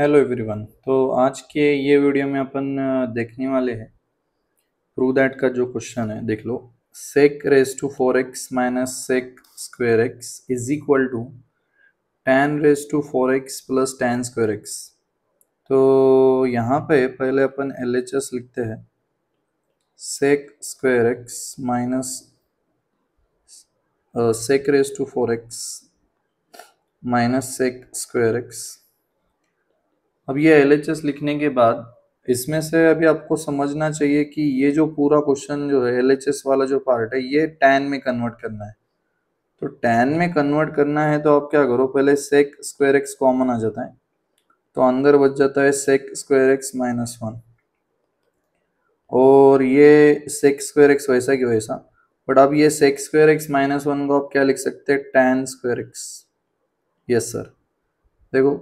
hello everyone तो आज के ये वीडियो में अपन देखने वाले हैं प्रू दैट का जो क्वेश्चन है देख लो sec raise to four x minus sec square x is equal to tan raise to four x plus tan square x तो यहाँ पे पहले अपन एल एच एस लिखते हैं sec square x minus sec raise to four x minus sec square x अब ये L लिखने के बाद इसमें से अभी आपको समझना चाहिए कि ये जो पूरा क्वेश्चन जो है एल वाला जो पार्ट है ये टैन में कन्वर्ट करना है तो टैन में कन्वर्ट करना है तो आप क्या करो पहले सेक स्क्वायर एक्स कॉमन आ जाता है तो अंदर बच जाता है sec square x minus one और ये सेक स्क्वायर एक्स वैसा कि वैसा बट आप ये sec square x minus one को आप क्या लिख सकते हैं tan square x yes sir देखो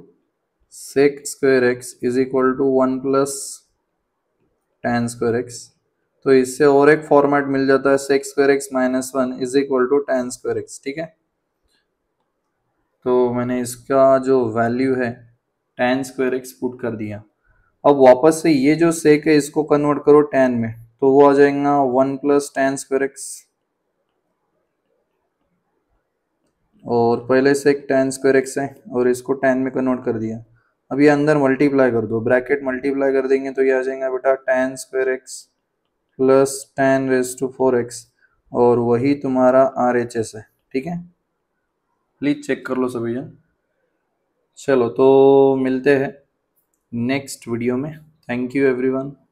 sec square x is equal to one plus tan square x तो इससे और एक फॉर्मेट मिल जाता है sec square x minus one is equal to tan square x ठीक है तो मैंने इसका जो वैल्यू है टेन स्क्वायर एक्स पुट कर दिया अब वापस से ये जो सेक है इसको कन्वर्ट करो टेन में तो वो आ जाएगा one plus tan square x और पहले से एक टेन स्क्वायर एक्स है और इसको टेन में कन्वर्ट कर दिया अब ये अंदर मल्टीप्लाई कर दो ब्रैकेट मल्टीप्लाई कर देंगे तो ये आ जाएगा बेटा tan square x plus tan raise to four x और वही तुम्हारा आर एच एस है ठीक है प्लीज़ चेक कर लो सभी जन चलो तो मिलते हैं नेक्स्ट वीडियो में थैंक यू एवरीवन